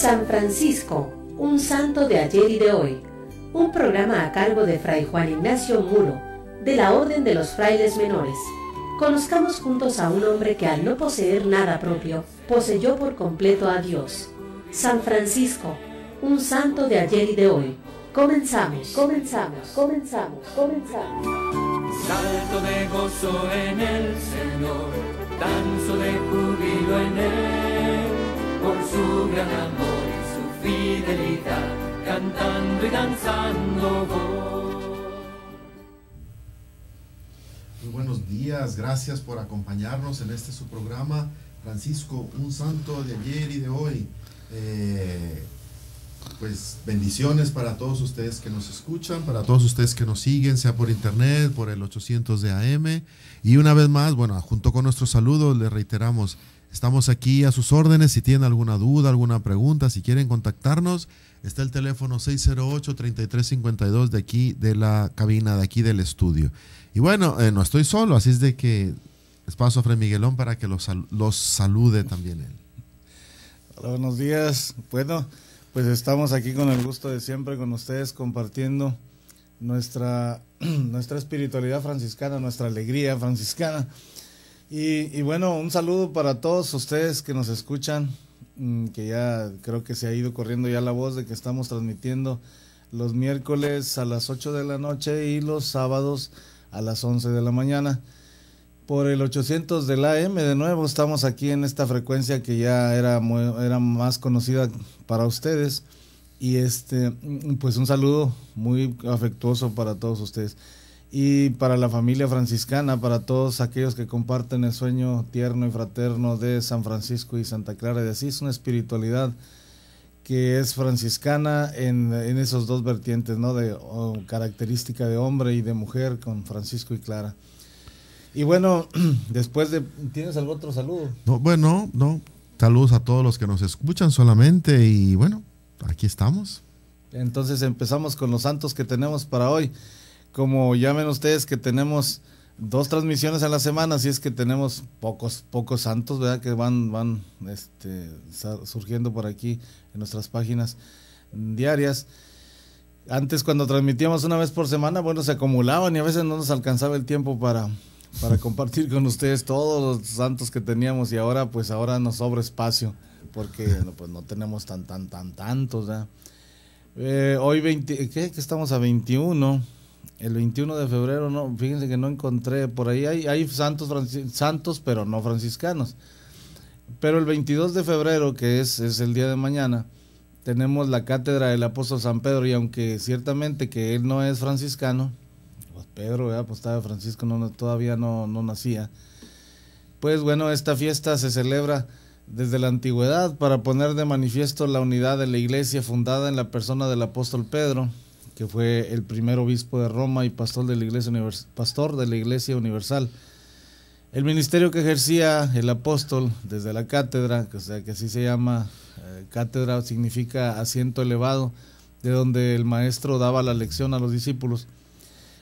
San Francisco, un santo de ayer y de hoy. Un programa a cargo de Fray Juan Ignacio Muro, de la Orden de los Frailes Menores. Conozcamos juntos a un hombre que al no poseer nada propio, poseyó por completo a Dios. San Francisco, un santo de ayer y de hoy. Comenzamos, comenzamos, comenzamos, comenzamos. Salto de gozo en el Señor, danzo de júbilo en él por su gran amor y su fidelidad, cantando y danzando Muy buenos días, gracias por acompañarnos en este su programa, Francisco, un santo de ayer y de hoy. Eh, pues bendiciones para todos ustedes que nos escuchan, para todos ustedes que nos siguen, sea por internet, por el 800 de AM. Y una vez más, bueno, junto con nuestros saludos, le reiteramos Estamos aquí a sus órdenes. Si tienen alguna duda, alguna pregunta, si quieren contactarnos, está el teléfono 608-3352 de aquí, de la cabina, de aquí del estudio. Y bueno, eh, no estoy solo, así es de que les paso a Fred Miguelón para que los, los salude también él. buenos días. Bueno, pues estamos aquí con el gusto de siempre con ustedes compartiendo nuestra, nuestra espiritualidad franciscana, nuestra alegría franciscana y, bueno, un saludo para todos ustedes que nos escuchan, mm, que ya creo que se ha ido corriendo ya la voz de que estamos transmitiendo los miércoles a las 8 de la noche y los sábados a las 11 de la mañana. Por el 800 del AM, de nuevo estamos aquí en esta frecuencia que ya era, era más conocida para ustedes. Y este, mm, pues un saludo muy afectuoso para todos ustedes y para la familia franciscana, para todos aquellos que comparten el sueño tierno y fraterno de San Francisco y Santa Clara de es una espiritualidad que es franciscana en, en esos dos vertientes, ¿no? De característica de hombre y de mujer con Francisco y Clara. Y bueno, después de... ¿Tienes algún otro saludo? bueno, no. Saludos a todos los que nos escuchan solamente y bueno, aquí estamos. Entonces empezamos con los santos que tenemos para hoy como llamen ustedes, que tenemos dos transmisiones a la semana, si es que tenemos pocos, pocos santos, ¿verdad? Que van, van este, surgiendo por aquí en nuestras páginas diarias. Antes cuando transmitíamos una vez por semana, bueno, se acumulaban y a veces no nos alcanzaba el tiempo para, para compartir con ustedes todos los santos que teníamos y ahora pues ahora nos sobra espacio porque no, pues no tenemos tan, tan, tan tantos, eh, hoy 20, Que estamos a 21. El 21 de febrero, no, fíjense que no encontré, por ahí hay, santos, santos, pero no franciscanos. Pero el 22 de febrero, que es, el día de mañana, tenemos la cátedra del apóstol San Pedro y aunque ciertamente que él no es franciscano, pues Pedro, ¿verdad? pues Francisco, todavía no, no nacía, pues bueno, esta fiesta se celebra desde la antigüedad para poner de manifiesto la unidad de la iglesia fundada en la persona del apóstol Pedro que fue el primer obispo de Roma y pastor de la Iglesia, pastor de la iglesia Universal. El ministerio que ejercía el apóstol desde la cátedra, que, sea, que así se llama, eh, cátedra significa asiento elevado, de donde el maestro daba la lección a los discípulos,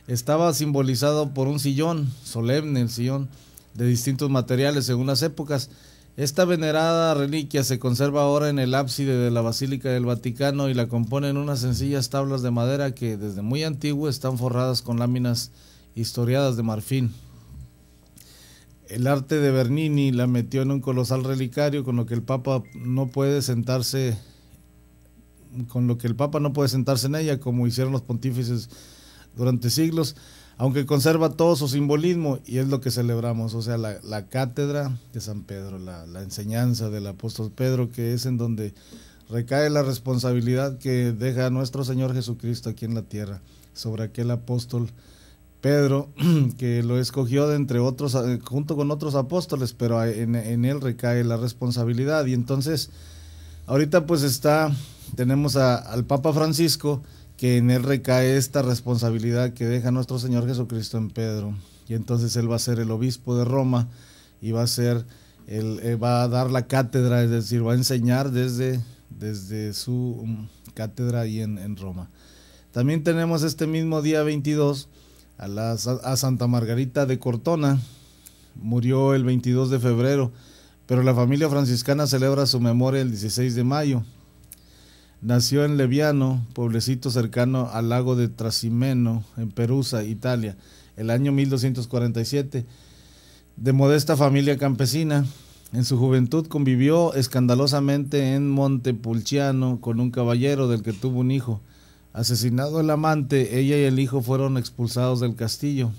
estaba simbolizado por un sillón solemne, el sillón de distintos materiales según las épocas. Esta venerada reliquia se conserva ahora en el ábside de la Basílica del Vaticano y la componen unas sencillas tablas de madera que desde muy antiguo están forradas con láminas historiadas de marfil. El arte de Bernini la metió en un colosal relicario con lo que el Papa no puede sentarse con lo que el Papa no puede sentarse en ella como hicieron los pontífices durante siglos aunque conserva todo su simbolismo y es lo que celebramos, o sea, la, cátedra de San Pedro, la, enseñanza del apóstol Pedro, que es en donde recae la responsabilidad que deja nuestro Señor Jesucristo aquí en la tierra sobre aquel apóstol Pedro, que lo escogió de entre otros, eh, junto con otros apóstoles, pero en, en él recae la responsabilidad. Y entonces, ahorita pues está, tenemos al Papa Francisco, que en él recae esta responsabilidad que deja nuestro Señor Jesucristo en Pedro. Y entonces él va a ser el obispo de Roma y va a ser el, eh, va a dar la cátedra, es decir, va a enseñar desde, desde su um, cátedra ahí en, Roma. También tenemos este mismo día 22 a, la, a Santa Margarita de Cortona. Murió el 22 de febrero, pero la familia franciscana celebra su memoria el 16 de mayo. Nació en Leviano, pueblecito cercano al lago de Trasimeno, en Perusa, Italia, el año 1247, de modesta familia campesina. En su juventud convivió escandalosamente en Montepulciano con un caballero del que tuvo un hijo. Asesinado el amante, ella y el hijo fueron expulsados del castillo.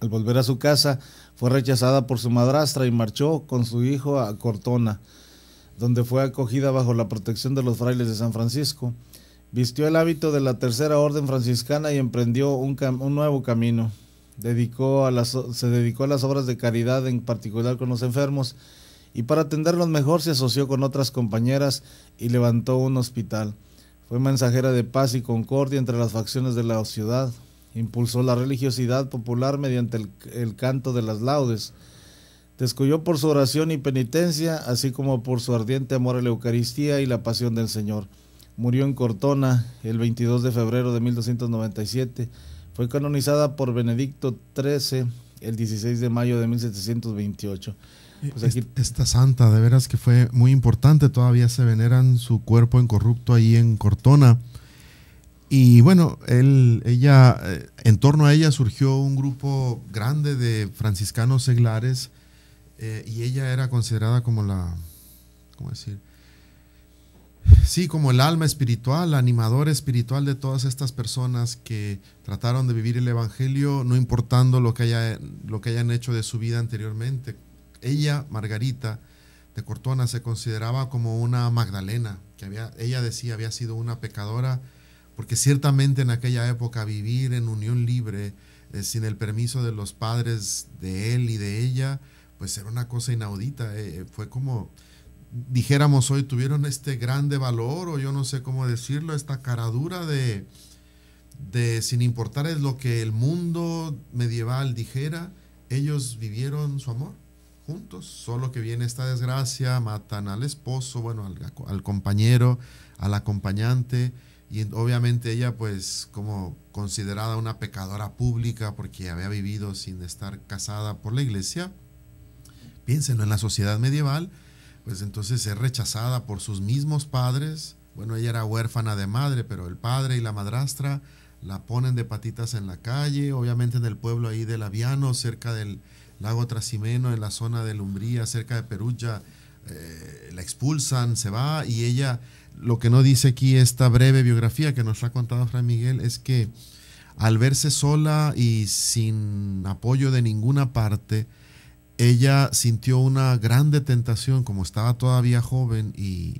Al volver a su casa, fue rechazada por su madrastra y marchó con su hijo a Cortona donde fue acogida bajo la protección de los frailes de San Francisco. Vistió el hábito de la tercera orden franciscana y emprendió un, nuevo camino. Dedicó se dedicó a las obras de caridad, en particular con los enfermos, y para atenderlos mejor se asoció con otras compañeras y levantó un hospital. Fue mensajera de paz y concordia entre las facciones de la ciudad. Impulsó la religiosidad popular mediante el canto de las laudes descuyó por su oración y penitencia, así como por su ardiente amor a la Eucaristía y la pasión del Señor. Murió en Cortona el 22 de febrero de 1297. Fue canonizada por Benedicto XIII el 16 de mayo de 1728. Eh, pues esta santa, de veras que fue muy importante, todavía se veneran su cuerpo incorrupto ahí en Cortona. Y bueno, ella, eh, en torno a ella surgió un grupo grande de franciscanos seglares eh, y ella era considerada como la, ¿cómo decir? Sí, como el alma espiritual, animador espiritual de todas estas personas que trataron de vivir el Evangelio, no importando lo que, lo que hayan hecho de su vida anteriormente. Ella, Margarita de Cortona, se consideraba como una Magdalena, que había, ella decía había sido una pecadora, porque ciertamente en aquella época vivir en unión libre, eh, sin el permiso de los padres de él y de ella, pues era una cosa inaudita. Eh, eh, fue como, dijéramos hoy, tuvieron este grande valor, o yo no sé cómo decirlo, esta caradura de, de sin importar es lo que el mundo medieval dijera, ellos vivieron su amor juntos, solo que viene esta desgracia, matan al esposo, bueno, al, al compañero, al acompañante, y obviamente ella pues como considerada una pecadora pública porque había vivido sin estar casada por la iglesia, Piénsenlo, en la sociedad medieval, pues entonces es rechazada por sus mismos padres. Bueno, ella era huérfana de madre, pero el padre y la madrastra la ponen de patitas en la calle, obviamente en el pueblo ahí de Laviano, cerca del lago Trasimeno, en la zona de Lumbría, cerca de Perugia, eh, la expulsan, se va y ella, lo que no dice aquí esta breve biografía que nos ha contado Fray Miguel es que al verse sola y sin apoyo de ninguna parte, ella sintió una grande tentación, como estaba todavía joven y,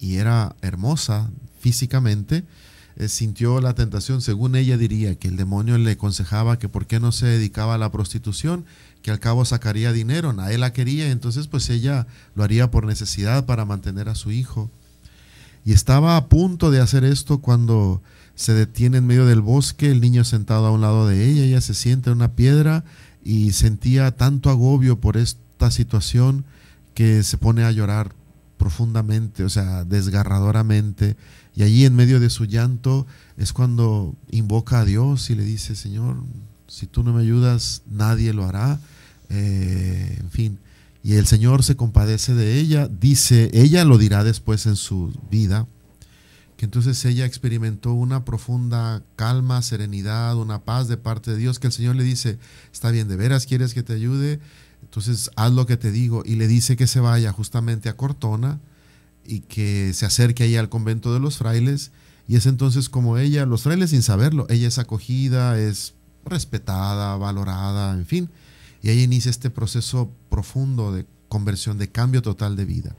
era hermosa físicamente, eh, sintió la tentación, según ella diría, que el demonio le aconsejaba que por qué no se dedicaba a la prostitución, que al cabo sacaría dinero, nadie la quería, entonces pues ella lo haría por necesidad para mantener a su hijo. Y estaba a punto de hacer esto cuando se detiene en medio del bosque, el niño sentado a un lado de ella, ella se siente en una piedra, y sentía tanto agobio por esta situación que se pone a llorar profundamente, o sea, desgarradoramente. Y allí en medio de su llanto es cuando invoca a Dios y le dice, Señor, si tú no me ayudas, nadie lo hará. Eh, en fin, y el Señor se compadece de ella, dice, ella lo dirá después en su vida, que entonces ella experimentó una profunda calma, serenidad, una paz de parte de Dios, que el Señor le dice, está bien, de veras quieres que te ayude, entonces haz lo que te digo, y le dice que se vaya justamente a Cortona y que se acerque ahí al convento de los frailes, y es entonces como ella, los frailes sin saberlo, ella es acogida, es respetada, valorada, en fin, y ahí inicia este proceso profundo de conversión, de cambio total de vida.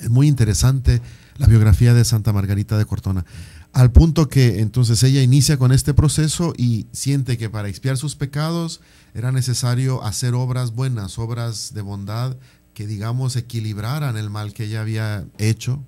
Es muy interesante la biografía de Santa Margarita de Cortona. Al punto que entonces ella inicia con este proceso y siente que para expiar sus pecados era necesario hacer obras buenas, obras de bondad que digamos equilibraran el mal que ella había hecho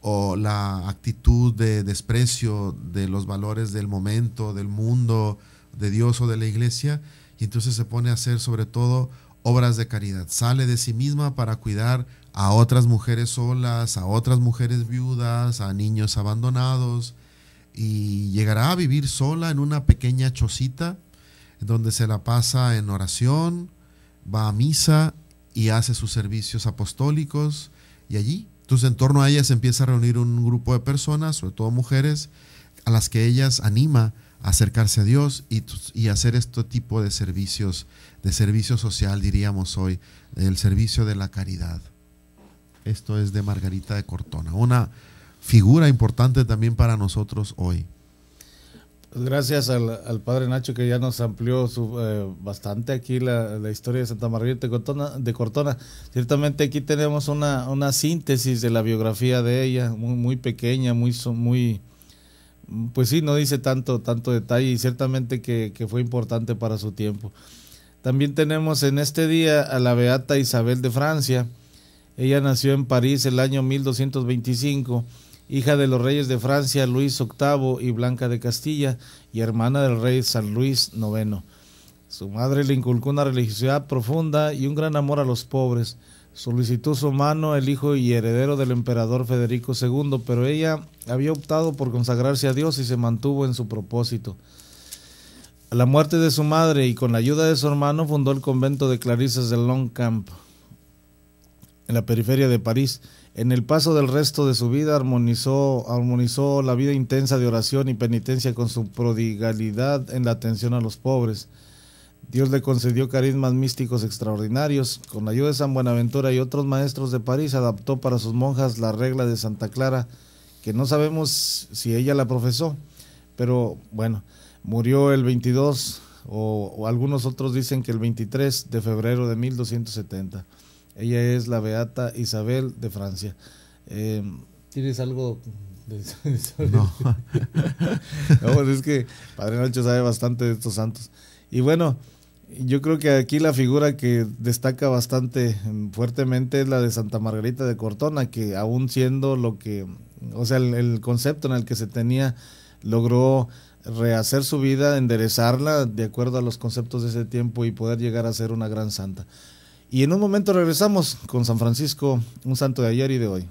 o la actitud de desprecio de los valores del momento, del mundo, de Dios o de la iglesia, y entonces se pone a hacer sobre todo obras de caridad. Sale de sí misma para cuidar a otras mujeres solas, a otras mujeres viudas, a niños abandonados, y llegará a vivir sola en una pequeña chocita donde se la pasa en oración, va a misa y hace sus servicios apostólicos, y allí, entonces en torno a ella se empieza a reunir un grupo de personas, sobre todo mujeres, a las que ellas anima a acercarse a Dios y, y hacer este tipo de servicios, de servicio social, diríamos hoy, el servicio de la caridad. Esto es de Margarita de Cortona, una figura importante también para nosotros hoy. Pues gracias al, padre Nacho que ya nos amplió eh, bastante aquí la, historia de Santa Margarita de Cortona, Ciertamente aquí tenemos una, síntesis de la biografía de ella, muy, muy pequeña, muy, muy, pues sí, no dice tanto, tanto detalle y ciertamente que, que, fue importante para su tiempo. También tenemos en este día a la Beata Isabel de Francia, ella nació en París el año 1225, hija de los reyes de Francia Luis VIII y Blanca de Castilla, y hermana del rey San Luis IX. Su madre le inculcó una religiosidad profunda y un gran amor a los pobres. Solicitó su mano el hijo y heredero del emperador Federico II, pero ella había optado por consagrarse a Dios y se mantuvo en su propósito. A la muerte de su madre y con la ayuda de su hermano fundó el convento de Clarisas de Long Camp, en la periferia de París. En el paso del resto de su vida armonizó, armonizó la vida intensa de oración y penitencia con su prodigalidad en la atención a los pobres. Dios le concedió carismas místicos extraordinarios. Con la ayuda de San Buenaventura y otros maestros de París, adaptó para sus monjas la regla de Santa Clara, que no sabemos si ella la profesó, pero bueno, murió el 22 o, o algunos otros dicen que el 23 de febrero de 1270. Ella es la Beata Isabel de Francia. Em, ¿Tienes algo no. no, pues es que Padre Nacho sabe bastante de estos santos. Y bueno, yo creo que aquí la figura que destaca bastante em, fuertemente es la de Santa Margarita de Cortona, que aún siendo lo que, o sea, el concepto en el que se tenía, logró rehacer su vida, enderezarla de acuerdo a los conceptos de ese tiempo y poder llegar a ser una gran santa. Y en un momento regresamos con San Francisco, un santo de ayer y de hoy.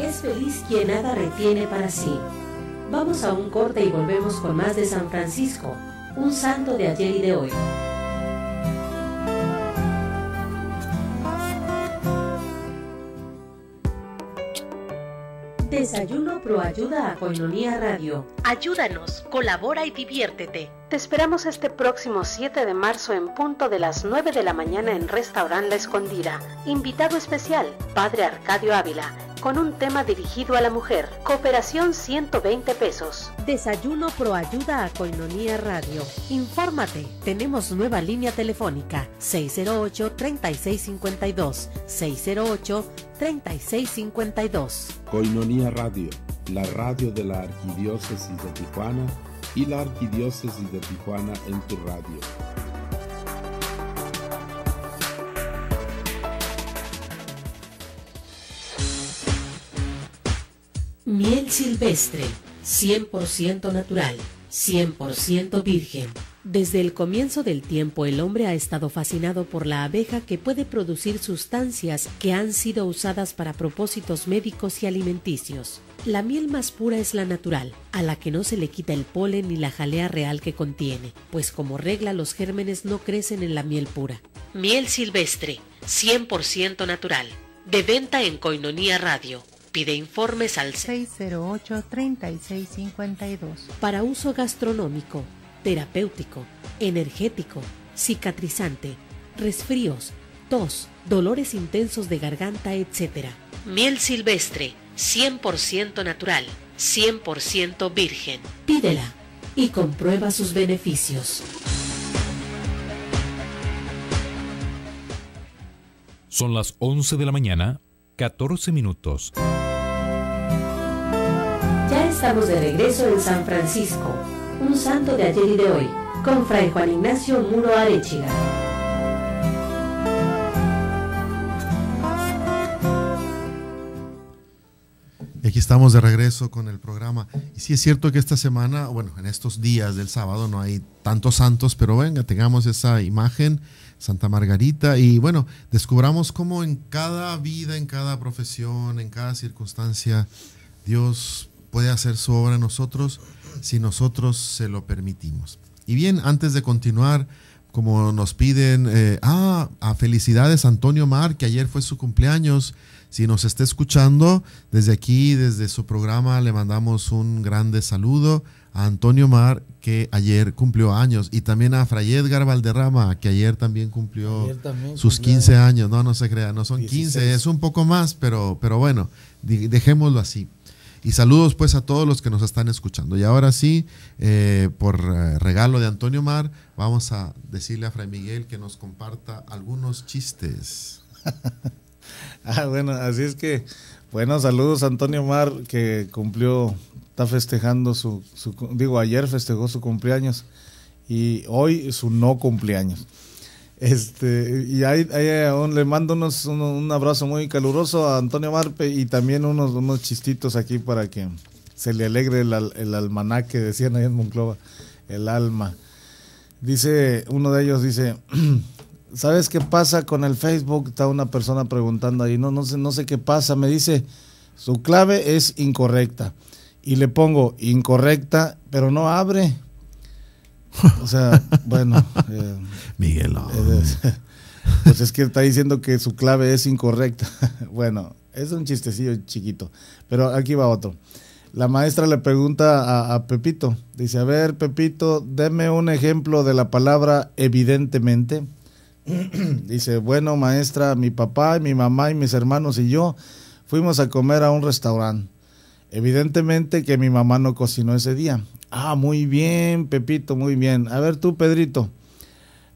Es feliz quien nada retiene para sí. Vamos a un corte y volvemos con más de San Francisco, un santo de ayer y de hoy. Desayuno Pro Ayuda a Coinonía Radio. Ayúdanos, colabora y diviértete. Te esperamos este próximo 7 de marzo en punto de las 9 de la mañana en Restaurant La Escondida. Invitado especial, Padre Arcadio Ávila con un tema dirigido a la mujer. Cooperación 120 pesos. Desayuno Pro Ayuda a Coinonía Radio. Infórmate. Tenemos nueva línea telefónica 608-3652. 608-3652. Coinonía Radio, la radio de la Arquidiócesis de Tijuana y la Arquidiócesis de Tijuana en tu radio. Miel silvestre, 100% natural, 100% virgen. Desde el comienzo del tiempo el hombre ha estado fascinado por la abeja que puede producir sustancias que han sido usadas para propósitos médicos y alimenticios. La miel más pura es la natural, a la que no se le quita el polen ni la jalea real que contiene, pues como regla los gérmenes no crecen en la miel pura. Miel silvestre, 100% natural, de venta en Coinonía Radio Pide informes al 608-3652. Para uso gastronómico, terapéutico, energético, cicatrizante, resfríos, tos, dolores intensos de garganta, etc. Miel silvestre, 100% natural, 100% virgen. Pídela y comprueba sus beneficios. Son las 11 de la mañana, 14 minutos estamos de regreso en San Francisco, un santo de ayer y de hoy, con Fray Juan Ignacio Muro Arechiga. aquí estamos de regreso con el programa. Y sí es cierto que esta semana, bueno, en estos días del sábado no hay tantos santos, pero venga, tengamos esa imagen, Santa Margarita, y bueno, descubramos cómo en cada vida, en cada profesión, en cada circunstancia, Dios puede hacer su obra nosotros si nosotros se lo permitimos. Y bien, antes de continuar, como nos piden, eh, ah, a felicidades Antonio Mar, que ayer fue su cumpleaños. Si nos está escuchando, desde aquí, desde su programa, le mandamos un grande saludo a Antonio Mar, que ayer cumplió años, y también a Fray Edgar Valderrama, que ayer también cumplió sus 15 años. No, no se crea, no son 15, es un poco más, pero, pero bueno, dejémoslo así. Y saludos pues a todos los que nos están escuchando. Y ahora sí, eh, por eh, regalo de Antonio Mar, vamos a decirle a Fray Miguel que nos comparta algunos chistes. ah, bueno, así es que, bueno, saludos a Antonio Mar que cumplió, está festejando su, su digo, ayer festejó su cumpleaños y hoy su no cumpleaños. Este, y ahí, eh, le mando un, un, abrazo muy caluroso a Antonio Marpe y también unos, unos chistitos aquí para que se le alegre el, el almanaque, decían ahí en Monclova, el alma. Dice, uno de ellos dice, ¿sabes qué pasa con el Facebook? Está una persona preguntando ahí, no, no sé, no sé qué pasa, me dice, su clave es incorrecta. Y le pongo incorrecta, pero no abre. O sea, bueno. Eh, Miguel. pues es que está diciendo que su clave es incorrecta. Bueno, es un chistecillo chiquito. Pero aquí va otro. La maestra le pregunta a, a Pepito. Dice, a ver, Pepito, deme un ejemplo de la palabra evidentemente. dice, bueno, maestra, mi papá, mi mamá y mis hermanos y yo fuimos a comer a un restaurante. Evidentemente que mi mamá no cocinó ese día. Ah, muy bien, Pepito, muy bien. A ver tú, Pedrito,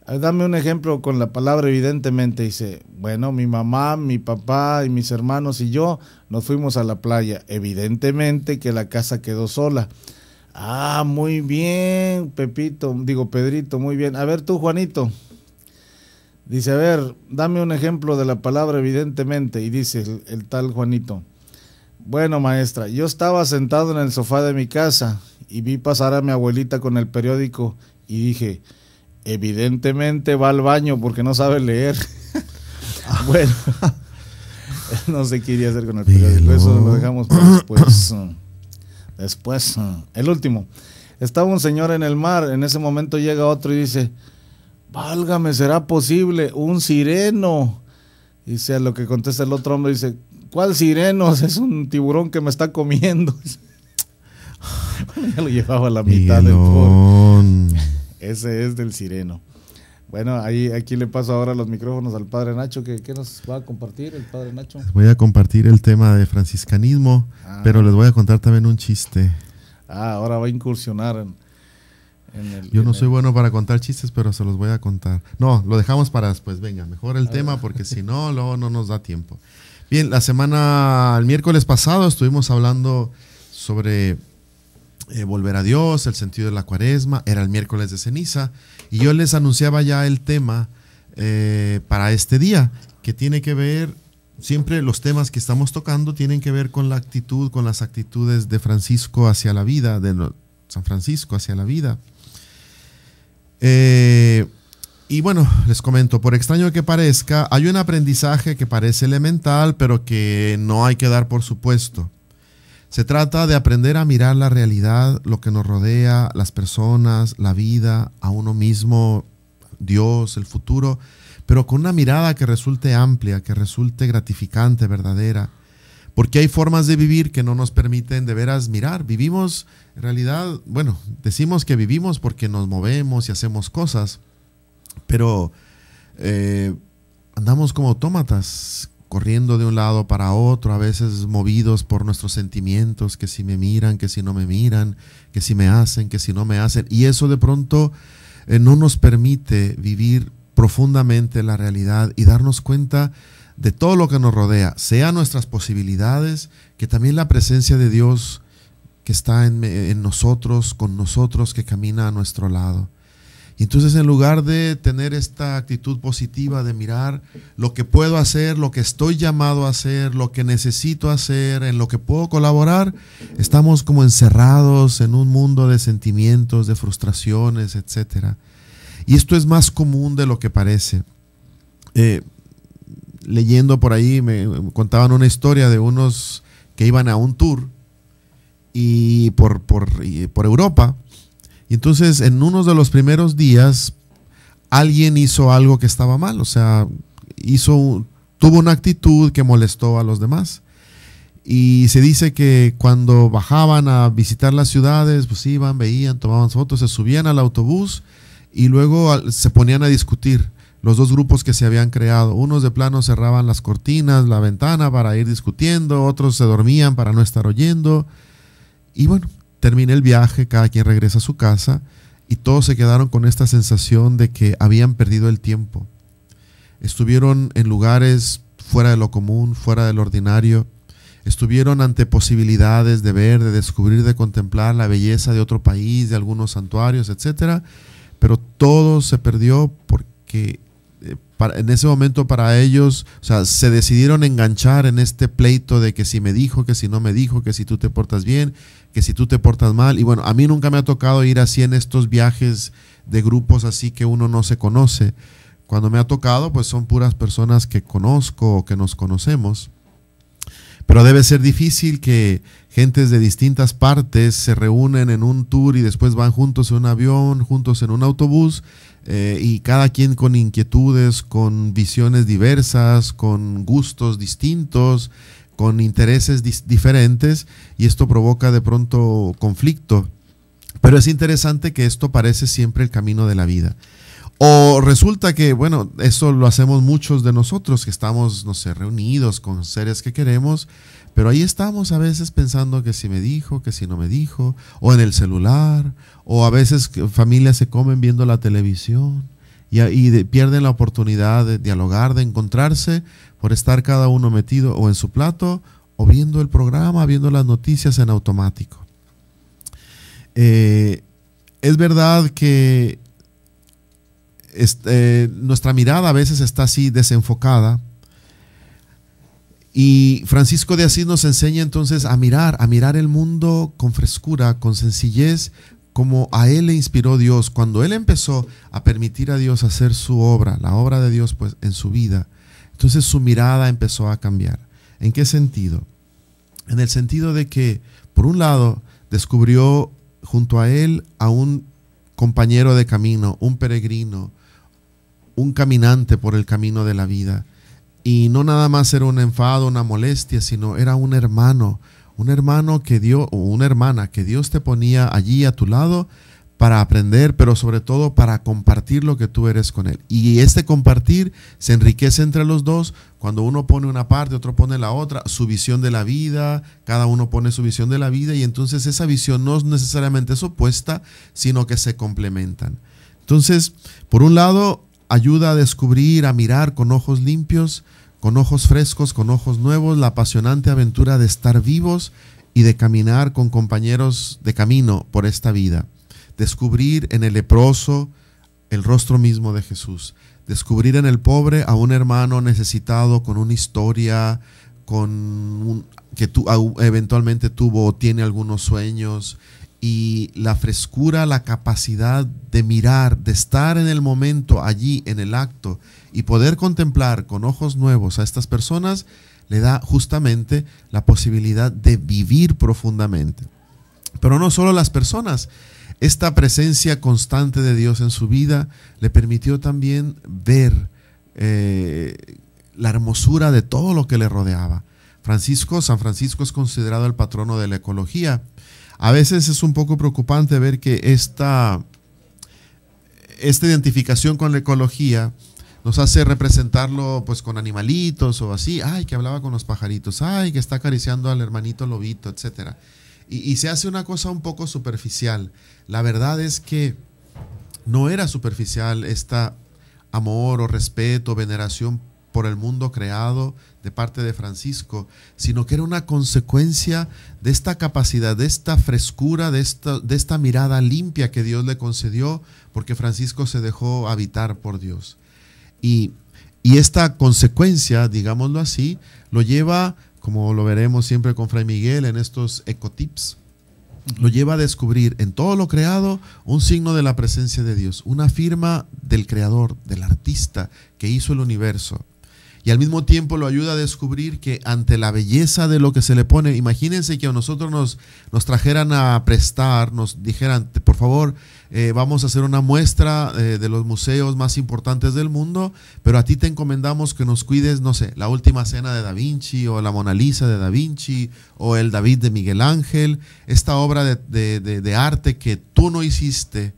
dame un ejemplo con la palabra evidentemente. Dice, bueno, mi mamá, mi papá y mis hermanos y yo nos fuimos a la playa. Evidentemente que la casa quedó sola. Ah, muy bien, Pepito, digo Pedrito, muy bien. A ver tú, Juanito. Dice, a ver, dame un ejemplo de la palabra evidentemente. Y dice el, tal Juanito. Bueno, maestra, yo estaba sentado en el sofá de mi casa y vi pasar a mi abuelita con el periódico y dije, evidentemente va al baño porque no sabe leer. bueno, no sé qué iría a hacer con el periódico, eso lo dejamos para después. Después, el último. Estaba un señor en el mar, en ese momento llega otro y dice, válgame, ¿será posible un sireno? Y sea lo que contesta el otro hombre, dice, ¿cuál sireno? Es un tiburón que me está comiendo. ya lo llevaba a la mitad del Ese es del sireno. Bueno, ahí, aquí le paso ahora los micrófonos al padre Nacho. ¿Qué, nos va a compartir el padre Nacho? voy a compartir el tema de franciscanismo, ah. pero les voy a contar también un chiste. Ah, ahora va a incursionar en, el, Yo no soy bueno para contar chistes, pero se los voy a contar. No, lo dejamos para después. Venga, mejor el ah. tema, porque si no, luego no nos da tiempo. Bien, la semana, el miércoles pasado estuvimos hablando sobre eh, volver a Dios, El sentido de la cuaresma, era el miércoles de ceniza, y yo les anunciaba ya el tema eh, para este día, que tiene que ver, siempre los temas que estamos tocando tienen que ver con la actitud, con las actitudes de Francisco hacia la vida, de San Francisco hacia la vida. Eh, y bueno, les comento, por extraño que parezca, hay un aprendizaje que parece elemental, pero que no hay que dar por supuesto. Se trata de aprender a mirar la realidad, lo que nos rodea, las personas, la vida, a uno mismo, Dios, el futuro, pero con una mirada que resulte amplia, que resulte gratificante, verdadera. Porque hay formas de vivir que no nos permiten de veras mirar. Vivimos, en realidad, bueno, decimos que vivimos porque nos movemos y hacemos cosas, pero eh, andamos como autómatas, corriendo de un lado para otro, a veces movidos por nuestros sentimientos, que si me miran, que si no me miran, que si me hacen, que si no me hacen. Y eso de pronto eh, no nos permite vivir profundamente la realidad y darnos cuenta de todo lo que nos rodea, sea nuestras posibilidades, que también la presencia de Dios que está en nosotros, con nosotros, que camina a nuestro lado entonces en lugar de tener esta actitud positiva de mirar lo que puedo hacer, lo que estoy llamado a hacer, lo que necesito hacer, en lo que puedo colaborar, estamos como encerrados en un mundo de sentimientos, de frustraciones, etc. Y esto es más común de lo que parece. Eh, leyendo por ahí me contaban una historia de unos que iban a un tour y por, por, por Europa y entonces en unos de los primeros días alguien hizo algo que estaba mal, o sea, hizo, tuvo una actitud que molestó a los demás. Y se dice que cuando bajaban a visitar las ciudades, pues iban, veían, tomaban fotos, se subían al autobús y luego se ponían a discutir los dos grupos que se habían creado. Unos de plano cerraban las cortinas, la ventana para ir discutiendo, otros se dormían para no estar oyendo. Y bueno, termina el viaje, cada quien regresa a su casa y todos se quedaron con esta sensación de que habían perdido el tiempo. Estuvieron en lugares fuera de lo común, fuera del ordinario. Estuvieron ante posibilidades de ver, de descubrir, de contemplar la belleza de otro país, de algunos santuarios, etc. Pero todo se perdió porque eh, en ese momento para ellos, o sea, se decidieron enganchar en este pleito de que si me dijo, que si no me dijo, que si tú te portas bien, que si tú te portas mal. Y bueno, a mí nunca me ha tocado ir así en estos viajes de grupos así que uno no se conoce. Cuando me ha tocado, pues son puras personas que conozco o que nos conocemos. Pero debe ser difícil que gentes de distintas partes se reúnen en un tour y después van juntos en un avión, juntos en un autobús, eh, y cada quien con inquietudes, con visiones diversas, con gustos distintos, con intereses diferentes, y esto provoca de pronto conflicto. Pero es interesante que esto parece siempre el camino de la vida. O resulta que, bueno, eso lo hacemos muchos de nosotros, que estamos, no sé, reunidos con seres que queremos, pero ahí estamos a veces pensando que si me dijo, que si no me dijo, o en el celular, o a veces familias se comen viendo la televisión y, y pierden la oportunidad de dialogar, de encontrarse, por estar cada uno metido o en su plato, o viendo el programa, viendo las noticias en automático. Eh, es verdad que este, nuestra mirada a veces está así desenfocada. Y Francisco de Asís nos enseña entonces a mirar, a mirar el mundo con frescura, con sencillez, como a él le inspiró Dios. Cuando él empezó a permitir a Dios hacer su obra, la obra de Dios pues en su vida, entonces su mirada empezó a cambiar. ¿En qué sentido? En el sentido de que, por un lado, descubrió junto a él a un compañero de camino, un peregrino, un caminante por el camino de la vida. Y no nada más era un enfado, una molestia, sino era un hermano, un hermano que Dios, o una hermana que Dios te ponía allí a tu lado para aprender, pero sobre todo para compartir lo que tú eres con Él. Y este compartir se enriquece entre los dos cuando uno pone una parte, otro pone la otra, su visión de la vida, cada uno pone su visión de la vida y entonces esa visión no es necesariamente es opuesta, sino que se complementan. Entonces, por un lado, ayuda a descubrir, a mirar con ojos limpios, con ojos frescos, con ojos nuevos, la apasionante aventura de estar vivos y de caminar con compañeros de camino por esta vida. Descubrir en el leproso el rostro mismo de Jesús. Descubrir en el pobre a un hermano necesitado con una historia, con que eventualmente tuvo o tiene algunos sueños y la frescura, la capacidad de mirar, de estar en el momento allí, en el acto, y poder contemplar con ojos nuevos a estas personas, le da justamente la posibilidad de vivir profundamente. Pero no solo las personas, esta presencia constante de Dios en su vida le permitió también ver eh, la hermosura de todo lo que le rodeaba. Francisco, San Francisco es considerado el patrono de la ecología a veces es un poco preocupante ver que esta, identificación con la ecología nos hace representarlo pues con animalitos o así, ay, que hablaba con los pajaritos, ay, que está acariciando al hermanito lobito, etc. Y, se hace una cosa un poco superficial. La verdad es que no era superficial esta amor o respeto, veneración por el mundo creado de parte de Francisco, sino que era una consecuencia de esta capacidad, de esta frescura, de esta, de esta mirada limpia que Dios le concedió, porque Francisco se dejó habitar por Dios. Y, y esta consecuencia, digámoslo así, lo lleva, como lo veremos siempre con Fray Miguel en estos ecotips, lo lleva a descubrir en todo lo creado un signo de la presencia de Dios, una firma del creador, del artista que hizo el universo y al mismo tiempo lo ayuda a descubrir que ante la belleza de lo que se le pone, imagínense que a nosotros nos, nos trajeran a prestar, nos dijeran, por favor, eh, vamos a hacer una muestra eh, de los museos más importantes del mundo, pero a ti te encomendamos que nos cuides, no sé, la última cena de Da Vinci o la Mona Lisa de Da Vinci o el David de Miguel Ángel, esta obra de arte que tú no hiciste,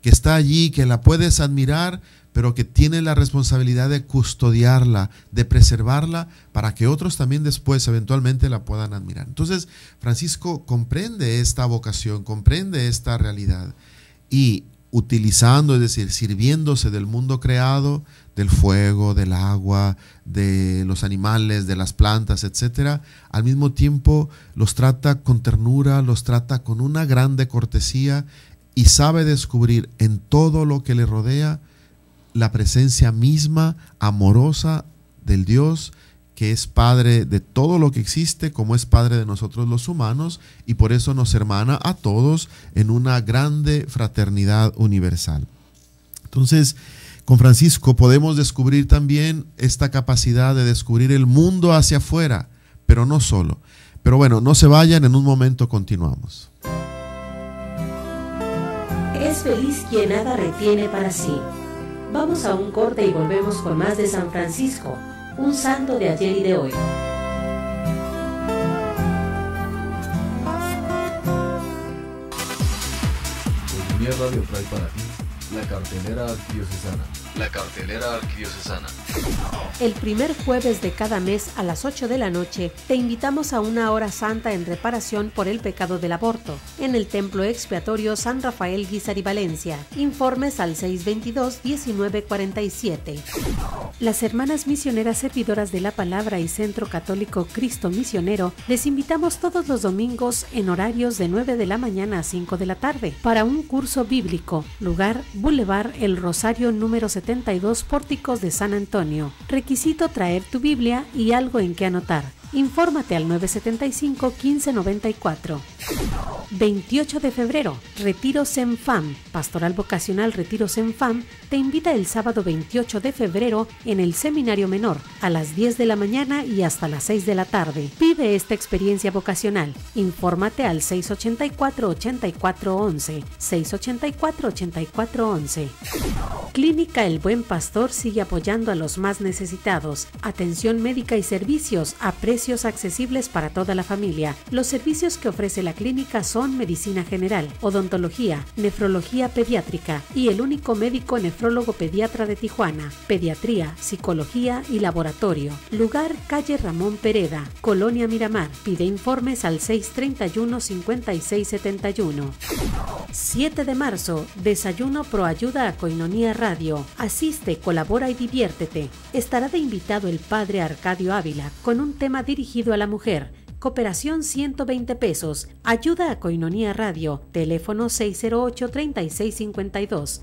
que está allí, que la puedes admirar, pero que tiene la responsabilidad de custodiarla, de preservarla, para que otros también después eventualmente la puedan admirar. Entonces, Francisco comprende esta vocación, comprende esta realidad y utilizando, es decir, sirviéndose del mundo creado, del fuego, del agua, de los animales, de las plantas, etcétera, al mismo tiempo los trata con ternura, los trata con una grande cortesía y sabe descubrir en todo lo que le rodea la presencia misma, amorosa del Dios que es Padre de todo lo que existe, como es Padre de nosotros los humanos, y por eso nos hermana a todos en una grande fraternidad universal. Entonces, con Francisco podemos descubrir también esta capacidad de descubrir el mundo hacia afuera, pero no solo. Pero bueno, no se vayan, en un momento continuamos. Es feliz quien nada retiene para sí. Vamos a un corte y volvemos con más de San Francisco, un santo de ayer y de hoy. para ti la cartelera diocesana la cartelera arquidiocesana. El primer jueves de cada mes a las 8 de la noche te invitamos a una hora santa en reparación por el pecado del aborto en el Templo Expiatorio San Rafael Guizar y Valencia. Informes al 622-1947. Las hermanas misioneras servidoras de la palabra y Centro Católico Cristo Misionero les invitamos todos los domingos en horarios de 9 de la mañana a 5 de la tarde para un curso bíblico. Lugar Boulevard El Rosario número 60. 72 pórticos de San Antonio. Requisito traer tu Biblia y algo en que anotar. Infórmate al 975 1594. 28 de febrero, Retiros en FAM, Pastoral Vocacional Retiros en FAM, te invita el sábado 28 de febrero en el Seminario Menor a las 10 de la mañana y hasta las 6 de la tarde. Vive esta experiencia vocacional. Infórmate al 684-8411. 684-8411. Clínica El Buen Pastor sigue apoyando a los más necesitados. Atención médica y servicios a precios accesibles para toda la familia. Los servicios que ofrece la clínica son medicina general, odontología, nefrología pediátrica y el único médico nefrológico pediatra de Tijuana, pediatría, psicología y laboratorio. Lugar calle Ramón Pereda, Colonia Miramar. Pide informes al 631-5671. 7 de marzo, Desayuno Pro Ayuda a Coinonía Radio. Asiste, colabora y diviértete. Estará de invitado el padre Arcadio Ávila con un tema dirigido a la mujer Cooperación 120 pesos. Ayuda a Coinonía Radio. Teléfono 608-3652.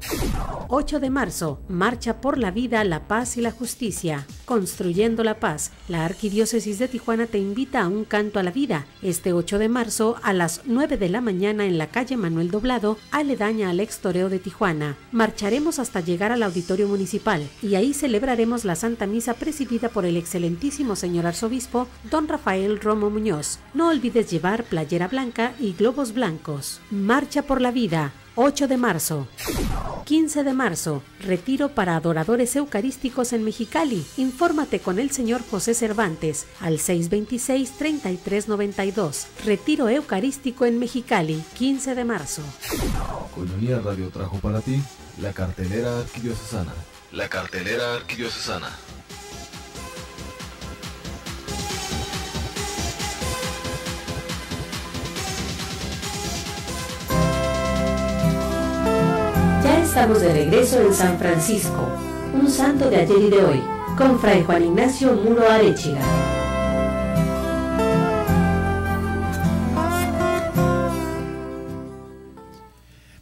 8 de marzo. Marcha por la vida, la paz y la justicia. Construyendo la paz. La Arquidiócesis de Tijuana te invita a un canto a la vida. Este 8 de marzo a las 9 de la mañana en la calle Manuel Doblado, aledaña al toreo de Tijuana. Marcharemos hasta llegar al auditorio municipal y ahí celebraremos la Santa Misa presidida por el excelentísimo señor arzobispo don Rafael Romo Muñoz no olvides llevar playera blanca y globos blancos. Marcha por la vida. 8 de marzo. 15 de marzo. Retiro para adoradores eucarísticos en Mexicali. Infórmate con el señor José Cervantes al 626-3392. Retiro eucarístico en Mexicali. 15 de marzo. Colonia Radio trajo para ti la cartelera arquidiocesana. La cartelera arquidiocesana estamos de regreso en San Francisco, un santo de ayer y de hoy, con Fray Juan Ignacio Muro Arechiga.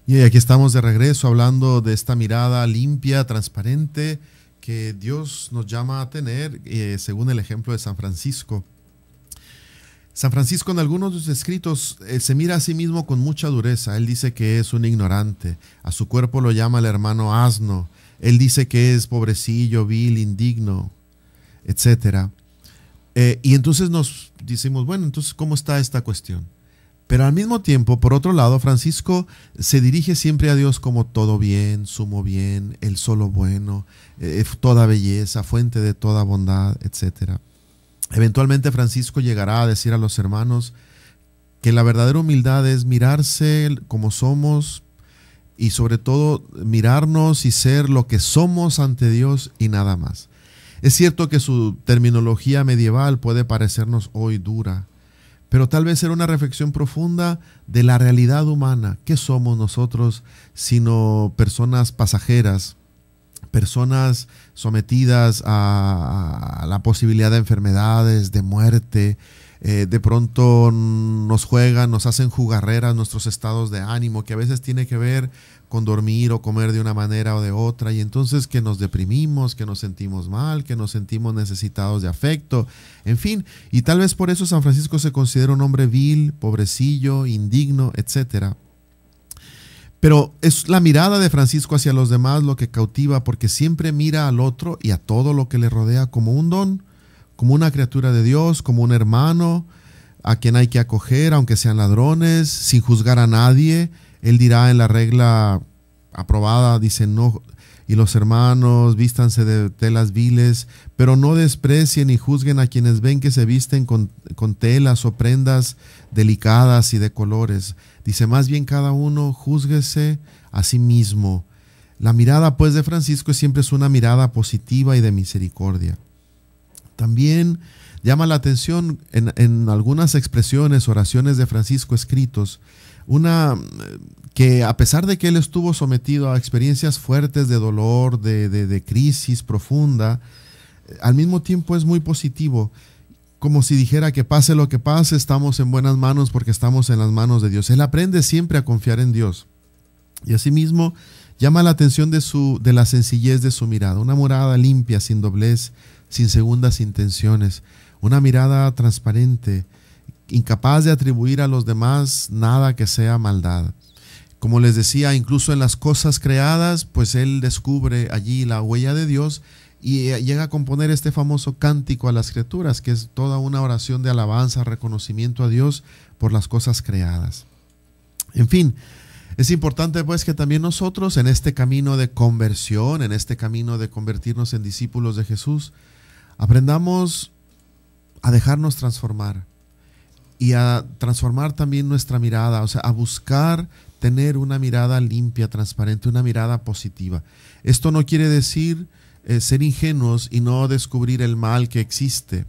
Y aquí estamos de regreso hablando de esta mirada limpia, transparente, que Dios nos llama a tener eh, según el ejemplo de San Francisco. San Francisco en algunos de sus escritos eh, se mira a sí mismo con mucha dureza. Él dice que es un ignorante, a su cuerpo lo llama el hermano asno, él dice que es pobrecillo, vil, indigno, etcétera. Eh, y entonces nos decimos, bueno, entonces, ¿cómo está esta cuestión? Pero al mismo tiempo, por otro lado, Francisco se dirige siempre a Dios como todo bien, sumo bien, el solo bueno, eh, toda belleza, fuente de toda bondad, etcétera. Eventualmente Francisco llegará a decir a los hermanos que la verdadera humildad es mirarse como somos y sobre todo mirarnos y ser lo que somos ante Dios y nada más. Es cierto que su terminología medieval puede parecernos hoy dura, pero tal vez era una reflexión profunda de la realidad humana. ¿Qué somos nosotros sino personas pasajeras? personas sometidas a, la posibilidad de enfermedades, de muerte, eh, de pronto nos juegan, nos hacen jugarreras nuestros estados de ánimo, que a veces tiene que ver con dormir o comer de una manera o de otra, y entonces que nos deprimimos, que nos sentimos mal, que nos sentimos necesitados de afecto, en fin, y tal vez por eso San Francisco se considera un hombre vil, pobrecillo, indigno, etcétera pero es la mirada de Francisco hacia los demás lo que cautiva, porque siempre mira al otro y a todo lo que le rodea como un don, como una criatura de Dios, como un hermano, a quien hay que acoger, aunque sean ladrones, sin juzgar a nadie. Él dirá en la regla aprobada, dice, no, y los hermanos vístanse de telas viles, pero no desprecien y juzguen a quienes ven que se visten con, con telas o prendas delicadas y de colores. Dice, más bien cada uno júzguese a sí mismo. La mirada pues de Francisco siempre es una mirada positiva y de misericordia. También llama la atención en, algunas expresiones, oraciones de Francisco escritos, una que a pesar de que él estuvo sometido a experiencias fuertes de dolor, de, de crisis profunda, al mismo tiempo es muy positivo como si dijera que pase lo que pase, estamos en buenas manos porque estamos en las manos de Dios. Él aprende siempre a confiar en Dios. Y asimismo, llama la atención de, su, de la sencillez de su mirada, una morada limpia, sin doblez, sin segundas intenciones, una mirada transparente, incapaz de atribuir a los demás nada que sea maldad. Como les decía, incluso en las cosas creadas, pues Él descubre allí la huella de Dios y eh, llega a componer este famoso cántico a las criaturas, que es toda una oración de alabanza, reconocimiento a Dios por las cosas creadas. En fin, es importante pues que también nosotros en este camino de conversión, en este camino de convertirnos en discípulos de Jesús, aprendamos a dejarnos transformar y a transformar también nuestra mirada, o sea, a buscar tener una mirada limpia, transparente, una mirada positiva. Esto no quiere decir eh, ser ingenuos y no descubrir el mal que existe,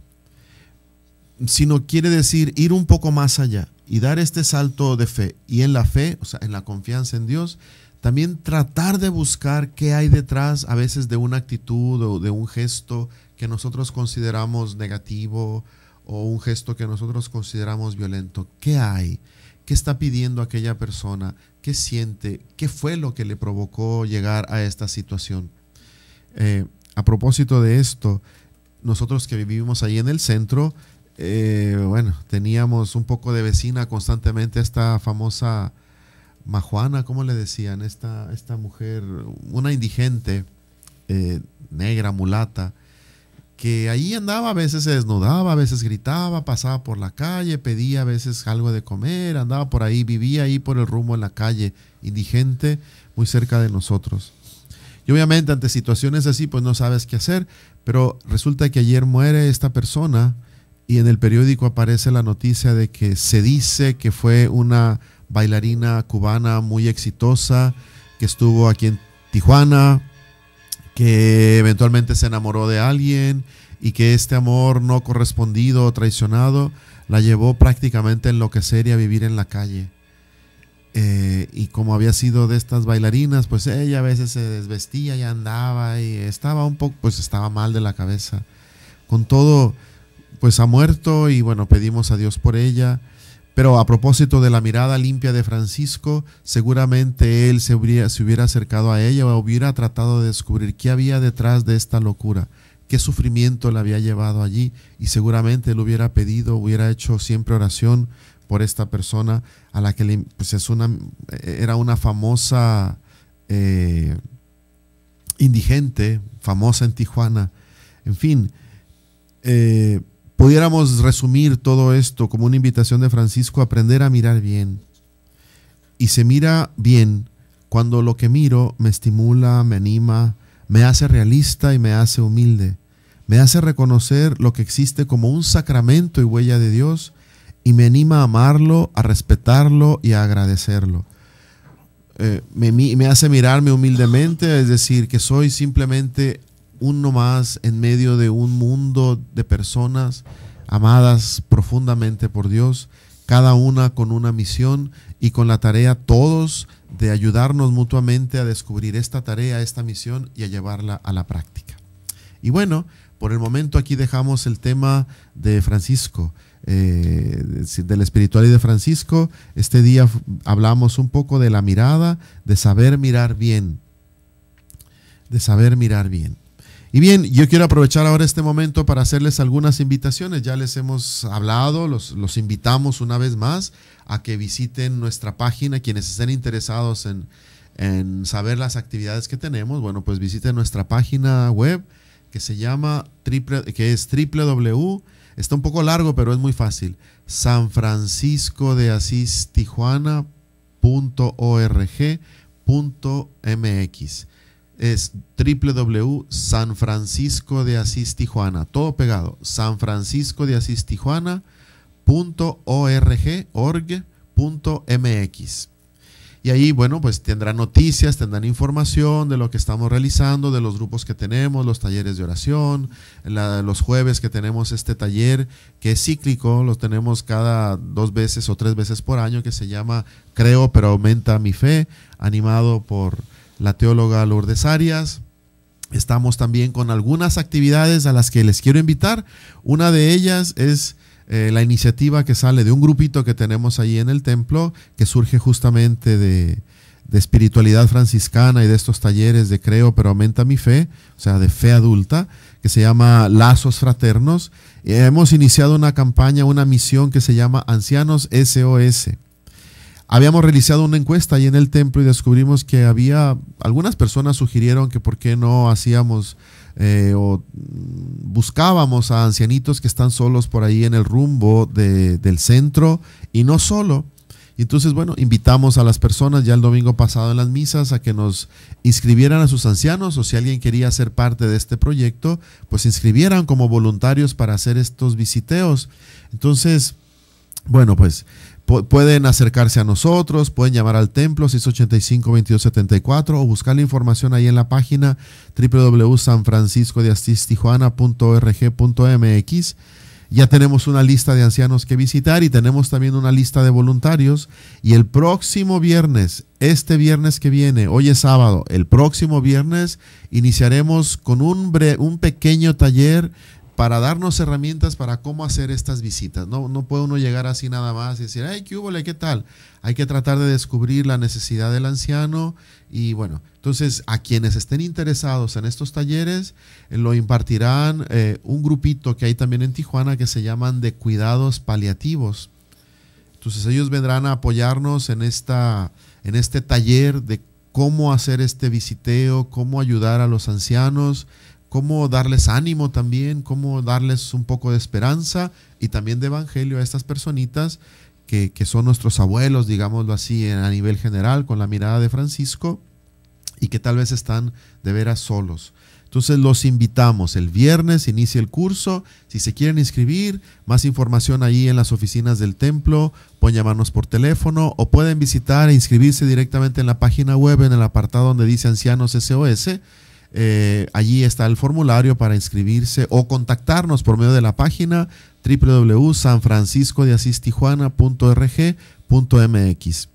sino quiere decir ir un poco más allá y dar este salto de fe. Y en la fe, o sea, en la confianza en Dios, también tratar de buscar qué hay detrás a veces de una actitud o de un gesto que nosotros consideramos negativo o un gesto que nosotros consideramos violento. ¿Qué hay? ¿Qué está pidiendo aquella persona? ¿Qué siente? ¿Qué fue lo que le provocó llegar a esta situación? Eh, a propósito de esto, nosotros que vivimos ahí en el centro, eh, bueno, teníamos un poco de vecina constantemente esta famosa Majuana, como le decían? Esta, esta mujer, una indigente, eh, negra, mulata, que ahí andaba, a veces se desnudaba, a veces gritaba, pasaba por la calle, pedía a veces algo de comer, andaba por ahí, vivía ahí por el rumbo en la calle, indigente, muy cerca de nosotros. Y obviamente ante situaciones así, pues no sabes qué hacer, pero resulta que ayer muere esta persona y en el periódico aparece la noticia de que se dice que fue una bailarina cubana muy exitosa, que estuvo aquí en Tijuana, que eventualmente se enamoró de alguien y que este amor no correspondido o traicionado la llevó prácticamente en enloquecer y a vivir en la calle. Eh, y como había sido de estas bailarinas, pues ella a veces se desvestía y andaba y estaba un poco, pues estaba mal de la cabeza. Con todo, pues ha muerto y bueno, pedimos a Dios por ella. Pero a propósito de la mirada limpia de Francisco, seguramente él se hubiera, se hubiera acercado a ella o hubiera tratado de descubrir qué había detrás de esta locura, qué sufrimiento la había llevado allí y seguramente él hubiera pedido, hubiera hecho siempre oración por esta persona a la que le, pues, es una, era una famosa eh, indigente, famosa en Tijuana. En fin, eh, pudiéramos resumir todo esto como una invitación de Francisco a aprender a mirar bien. Y se mira bien cuando lo que miro me estimula, me anima, me hace realista y me hace humilde. Me hace reconocer lo que existe como un sacramento y huella de Dios y me anima a amarlo, a respetarlo y a agradecerlo. Eh, me, hace mirarme humildemente, es decir, que soy simplemente uno más en medio de un mundo de personas amadas profundamente por Dios, cada una con una misión y con la tarea todos de ayudarnos mutuamente a descubrir esta tarea, esta misión y a llevarla a la práctica. Y bueno, por el momento aquí dejamos el tema de Francisco. Eh, del espiritual y de Francisco. Este día hablamos un poco de la mirada, de saber mirar bien, de saber mirar bien. Y bien, yo quiero aprovechar ahora este momento para hacerles algunas invitaciones. Ya les hemos hablado, los, invitamos una vez más a que visiten nuestra página, quienes estén interesados en, saber las actividades que tenemos, bueno, pues visiten nuestra página web que se llama triple, que es www Está un poco largo, pero es muy fácil. San Francisco de Asís Es www San Francisco de Todo pegado. San Francisco de y ahí, bueno, pues tendrán noticias, tendrán información de lo que estamos realizando, de los grupos que tenemos, los talleres de oración, los jueves que tenemos este taller que es cíclico, lo tenemos cada dos veces o tres veces por año, que se llama Creo pero aumenta mi fe, animado por la teóloga Lourdes Arias. Estamos también con algunas actividades a las que les quiero invitar. Una de ellas es eh, la iniciativa que sale de un grupito que tenemos ahí en el templo, que surge justamente de, espiritualidad franciscana y de estos talleres de creo pero aumenta mi fe, o sea, de fe adulta, que se llama Lazos Fraternos. hemos iniciado una campaña, una misión que se llama Ancianos SOS. Habíamos realizado una encuesta ahí en el templo y descubrimos que había, algunas personas sugirieron que por qué no hacíamos eh, o buscábamos a ancianitos que están solos por ahí en el rumbo del centro y no solo. Y entonces, bueno, invitamos a las personas ya el domingo pasado en las misas a que nos inscribieran a sus ancianos o si alguien quería ser parte de este proyecto, pues inscribieran como voluntarios para hacer estos visiteos. Entonces, bueno, pues pueden acercarse a nosotros, pueden llamar al templo 685-2274 o buscar la información ahí en la página www.sanfranciscodeastistijuana.org.mx. Ya tenemos una lista de ancianos que visitar y tenemos también una lista de voluntarios. Y el próximo viernes, este viernes que viene, hoy es sábado, el próximo viernes iniciaremos con un, un pequeño taller para darnos herramientas para cómo hacer estas visitas. No, no puede uno llegar así nada más y decir, ay, qué hubo, qué tal. Hay que tratar de descubrir la necesidad del anciano y bueno, entonces a quienes estén interesados en estos talleres eh, lo impartirán eh, un grupito que hay también en Tijuana que se llaman de cuidados paliativos. Entonces ellos vendrán a apoyarnos en, esta, en este taller de cómo hacer este visiteo, cómo ayudar a los ancianos cómo darles ánimo también, cómo darles un poco de esperanza y también de evangelio a estas personitas que, son nuestros abuelos, digámoslo así, a nivel general, con la mirada de Francisco y que tal vez están de veras solos. Entonces los invitamos, el viernes inicia el curso, si se quieren inscribir, más información ahí en las oficinas del templo, pueden llamarnos por teléfono o pueden visitar e inscribirse directamente en la página web en el apartado donde dice ancianos SOS eh, allí está el formulario para inscribirse o contactarnos por medio de la página www.sanfranciscodeasistijuana.org.mx.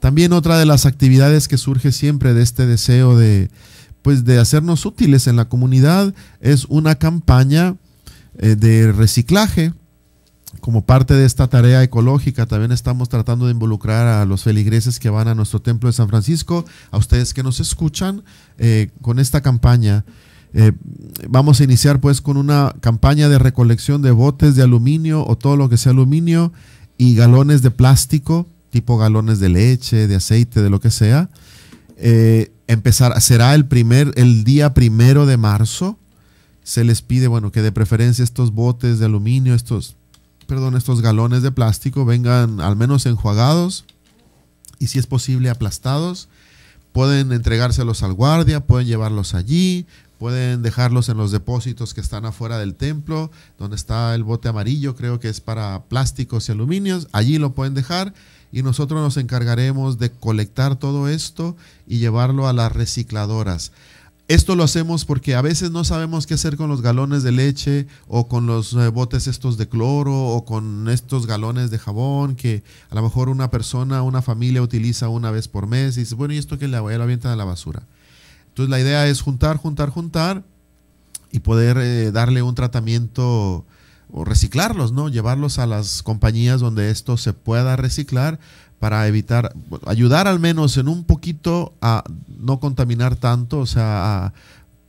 También otra de las actividades que surge siempre de este deseo de, pues, de hacernos útiles en la comunidad es una campaña eh, de reciclaje como parte de esta tarea ecológica, también estamos tratando de involucrar a los feligreses que van a nuestro templo de San Francisco, a ustedes que nos escuchan eh, con esta campaña. Eh, vamos a iniciar pues con una campaña de recolección de botes de aluminio o todo lo que sea aluminio y galones de plástico, tipo galones de leche, de aceite, de lo que sea. Eh, empezar, será el, primer, el día primero de marzo. Se les pide, bueno, que de preferencia estos botes de aluminio, estos perdón, estos galones de plástico vengan al menos enjuagados y si es posible aplastados. Pueden entregárselos al guardia, pueden llevarlos allí, pueden dejarlos en los depósitos que están afuera del templo, donde está el bote amarillo, creo que es para plásticos y aluminios, allí lo pueden dejar y nosotros nos encargaremos de colectar todo esto y llevarlo a las recicladoras. Esto lo hacemos porque a veces no sabemos qué hacer con los galones de leche o con los eh, botes estos de cloro o con estos galones de jabón que a lo mejor una persona, una familia utiliza una vez por mes y dice, bueno, ¿y esto que le voy a la a la basura? Entonces la idea es juntar, juntar, juntar y poder eh, darle un tratamiento o reciclarlos, ¿no? Llevarlos a las compañías donde esto se pueda reciclar para evitar, ayudar al menos en un poquito a no contaminar tanto, o sea,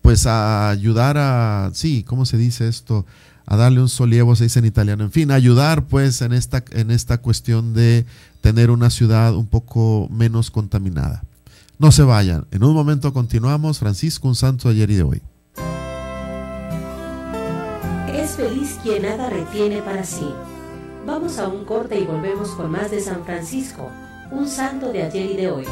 pues a ayudar a, sí, ¿cómo se dice esto? A darle un solievo, se dice en italiano. En fin, ayudar pues en esta, en esta cuestión de tener una ciudad un poco menos contaminada. No se vayan, en un momento continuamos. Francisco, un santo de ayer y de hoy. Es feliz quien nada retiene para sí. Vamos a un corte y volvemos con más de San Francisco, un santo de ayer y de hoy.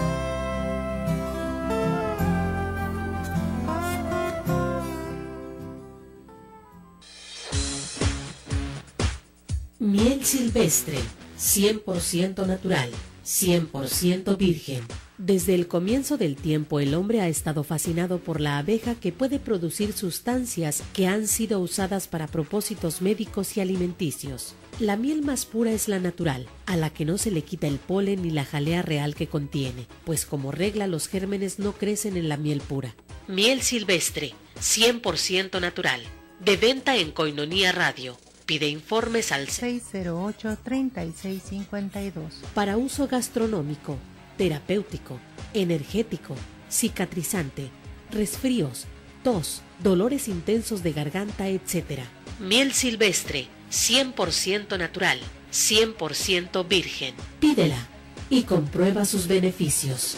Miel silvestre, 100% natural, 100% virgen. Desde el comienzo del tiempo el hombre ha estado fascinado por la abeja que puede producir sustancias que han sido usadas para propósitos médicos y alimenticios. La miel más pura es la natural, a la que no se le quita el polen ni la jalea real que contiene, pues como regla los gérmenes no crecen en la miel pura. Miel silvestre, 100% natural, de venta en Coinonía Radio. Pide informes al 608-3652. Para uso gastronómico, terapéutico, energético, cicatrizante, resfríos, tos, dolores intensos de garganta, etc. Miel silvestre, 100% natural, 100% virgen. Pídela y comprueba sus beneficios.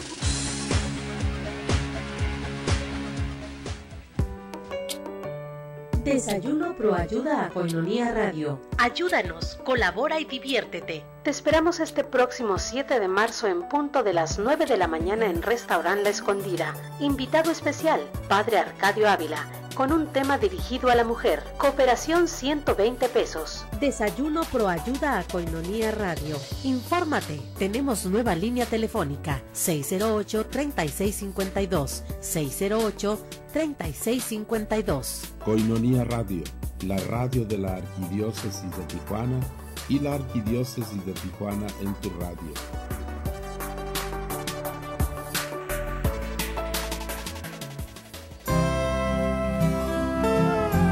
Desayuno Pro Ayuda a Coinonía Radio. Ayúdanos, colabora y diviértete. Te esperamos este próximo 7 de marzo en punto de las 9 de la mañana en Restaurant La Escondida. Invitado especial, Padre Arcadio Ávila, con un tema dirigido a la mujer. Cooperación 120 pesos. Desayuno pro ayuda a Coinonía Radio. Infórmate, tenemos nueva línea telefónica 608-3652. 608-3652. Coinonía Radio la radio de la Arquidiócesis de Tijuana y la Arquidiócesis de Tijuana en tu radio.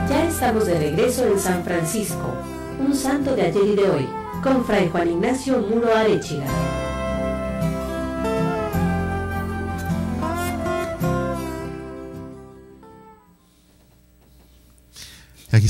Ya estamos de regreso en San Francisco, un santo de ayer y de hoy, con Fray Juan Ignacio Muro Arechiga.